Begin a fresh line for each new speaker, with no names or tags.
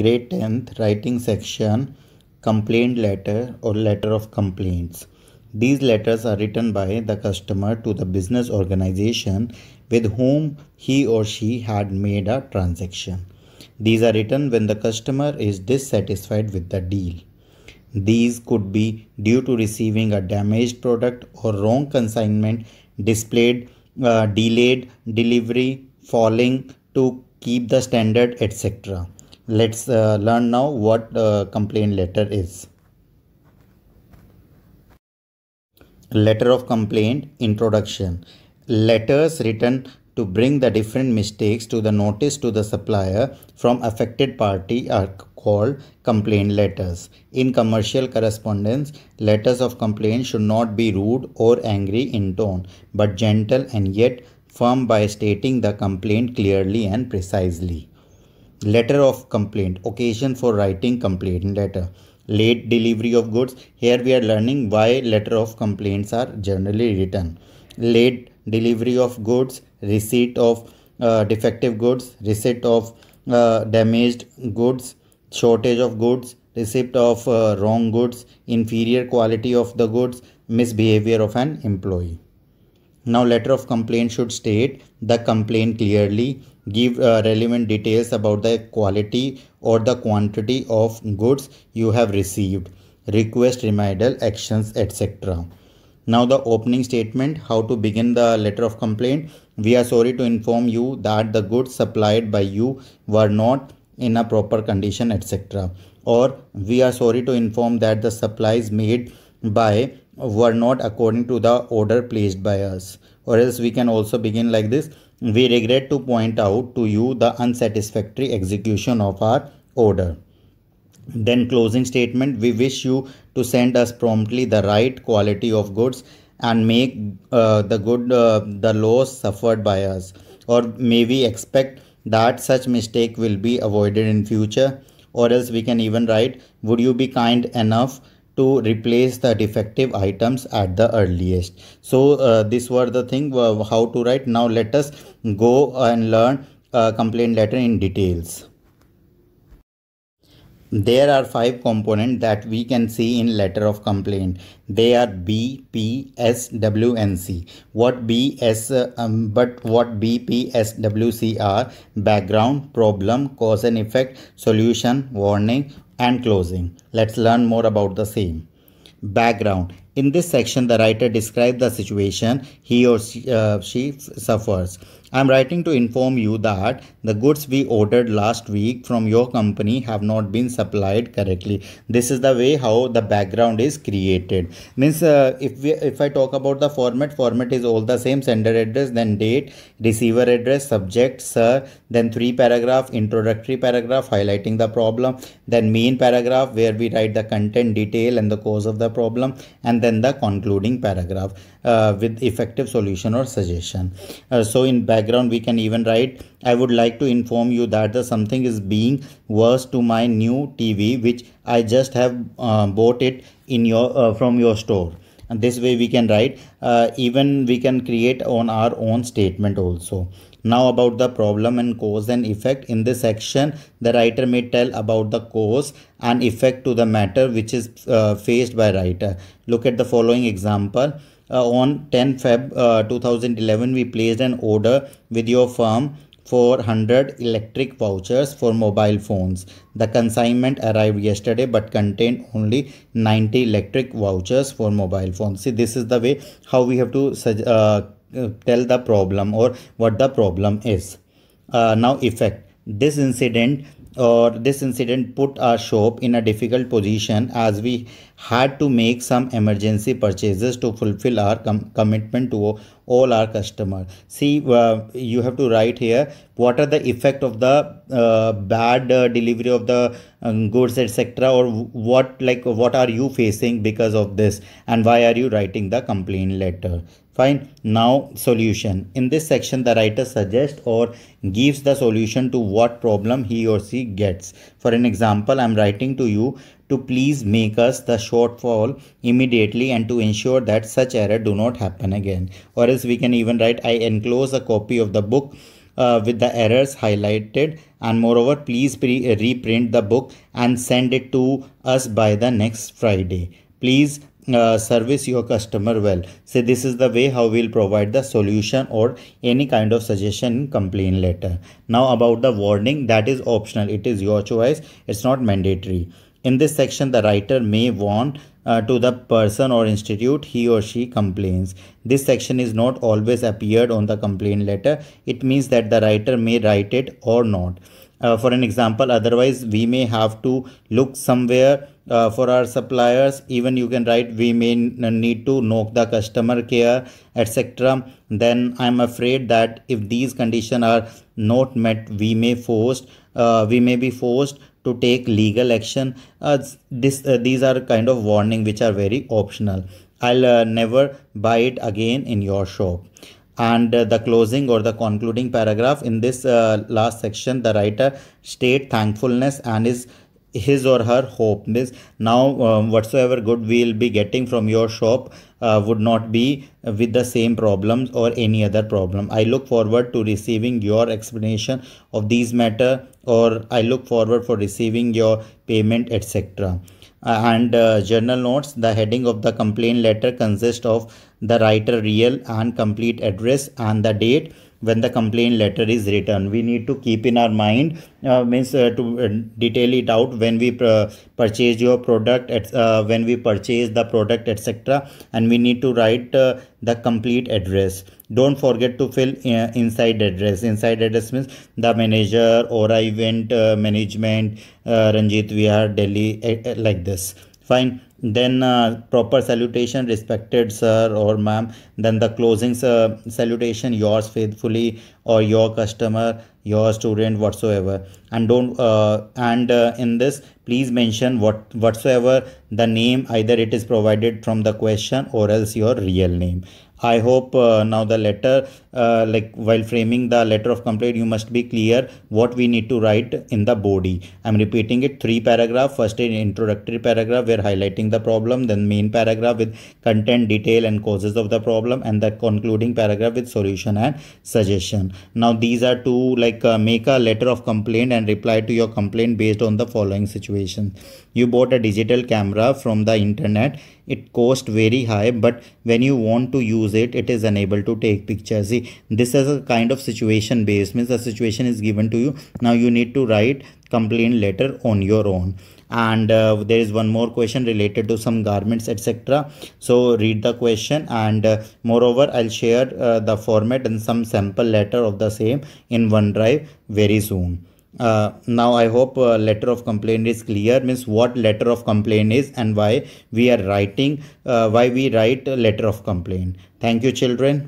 grade 10th writing section complaint letter or letter of complaints. These letters are written by the customer to the business organization with whom he or she had made a transaction. These are written when the customer is dissatisfied with the deal. These could be due to receiving a damaged product or wrong consignment, displayed, uh, delayed delivery, falling to keep the standard, etc let's uh, learn now what uh, complaint letter is letter of complaint introduction letters written to bring the different mistakes to the notice to the supplier from affected party are called complaint letters in commercial correspondence letters of complaint should not be rude or angry in tone but gentle and yet firm by stating the complaint clearly and precisely letter of complaint occasion for writing complaint letter late delivery of goods here we are learning why letter of complaints are generally written late delivery of goods receipt of uh, defective goods receipt of uh, damaged goods shortage of goods receipt of uh, wrong goods inferior quality of the goods misbehavior of an employee now letter of complaint should state the complaint clearly give uh, relevant details about the quality or the quantity of goods you have received request remedial actions etc now the opening statement how to begin the letter of complaint we are sorry to inform you that the goods supplied by you were not in a proper condition etc or we are sorry to inform that the supplies made by were not according to the order placed by us or else we can also begin like this we regret to point out to you the unsatisfactory execution of our order. Then closing statement, we wish you to send us promptly the right quality of goods and make uh, the good uh, the loss suffered by us or may we expect that such mistake will be avoided in future or else we can even write would you be kind enough to replace the defective items at the earliest so uh, these were the thing uh, how to write now let us go and learn uh, complaint letter in details there are five components that we can see in letter of complaint they are b p s w and c what b s uh, um, but what b p s w c are background problem cause and effect solution warning and closing. Let's learn more about the same. Background. In this section, the writer describes the situation he or she, uh, she suffers. I am writing to inform you that the goods we ordered last week from your company have not been supplied correctly. This is the way how the background is created. Means uh, if we, if I talk about the format, format is all the same sender address, then date, receiver address, subject, sir, then three paragraph, introductory paragraph highlighting the problem, then main paragraph where we write the content detail and the cause of the problem, and then the concluding paragraph uh, with effective solution or suggestion. Uh, so in back background we can even write I would like to inform you that the something is being worse to my new TV which I just have uh, bought it in your uh, from your store and this way we can write uh, even we can create on our own statement also now about the problem and cause and effect in this section the writer may tell about the cause and effect to the matter which is uh, faced by writer look at the following example uh, on 10 Feb uh, 2011, we placed an order with your firm for 100 electric vouchers for mobile phones. The consignment arrived yesterday but contained only 90 electric vouchers for mobile phones. See, this is the way how we have to uh, uh, tell the problem or what the problem is. Uh, now effect. This incident or this incident put our shop in a difficult position as we had to make some emergency purchases to fulfill our com commitment to all our customer see uh, you have to write here what are the effect of the uh, bad uh, delivery of the um, goods etc or what like what are you facing because of this and why are you writing the complaint letter fine now solution in this section the writer suggests or gives the solution to what problem he or she gets for an example i'm writing to you to please make us the shortfall immediately and to ensure that such error do not happen again or else we can even write i enclose a copy of the book uh, with the errors highlighted and moreover please pre- reprint the book and send it to us by the next friday please uh, service your customer well so this is the way how we'll provide the solution or any kind of suggestion complaint letter now about the warning that is optional it is your choice it's not mandatory in this section, the writer may warn uh, to the person or institute he or she complains. This section is not always appeared on the complaint letter. It means that the writer may write it or not. Uh, for an example, otherwise we may have to look somewhere uh, for our suppliers. Even you can write we may need to knock the customer care, etc. Then I'm afraid that if these conditions are not met, we may forced, uh, we may be forced to take legal action uh, this uh, these are kind of warning which are very optional i'll uh, never buy it again in your shop and uh, the closing or the concluding paragraph in this uh, last section the writer state thankfulness and is his or her hope is now um, whatsoever good we will be getting from your shop uh, would not be with the same problems or any other problem. I look forward to receiving your explanation of these matter or I look forward for receiving your payment etc. Uh, and uh, journal notes the heading of the complaint letter consists of the writer real and complete address and the date when the complaint letter is written we need to keep in our mind uh, means uh, to uh, detail it out when we uh, purchase your product at, uh, when we purchase the product etc and we need to write uh, the complete address don't forget to fill inside address inside address means the manager or event management ranjit vihar delhi eh, eh, like this fine then uh, proper salutation respected sir or ma'am then the closing uh, salutation yours faithfully or your customer your student whatsoever and don't uh, and uh, in this please mention what whatsoever the name either it is provided from the question or else your real name i hope uh, now the letter uh, like while framing the letter of complaint you must be clear what we need to write in the body i'm repeating it three paragraph first in introductory paragraph we're highlighting the problem then main paragraph with content detail and causes of the problem and the concluding paragraph with solution and suggestion now these are two like like uh, make a letter of complaint and reply to your complaint based on the following situation you bought a digital camera from the internet it cost very high but when you want to use it it is unable to take pictures see this is a kind of situation based means the situation is given to you now you need to write complain later on your own and uh, there is one more question related to some garments etc so read the question and uh, moreover i'll share uh, the format and some sample letter of the same in onedrive very soon uh, now i hope uh, letter of complaint is clear means what letter of complaint is and why we are writing uh, why we write letter of complaint thank you children